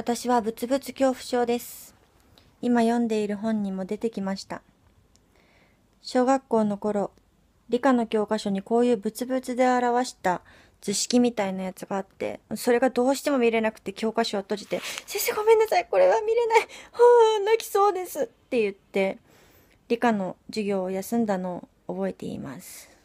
私は物々恐怖症です。今読んでいる本にも出てきました。小学校の頃、理科の教科書にこういうブツで表した図式みたいなやつがあって、それがどうしても見れなくて教科書を閉じて、先生ごめんなさい、これは見れない、はぁ、泣きそうですって言って、理科の授業を休んだのを覚えています。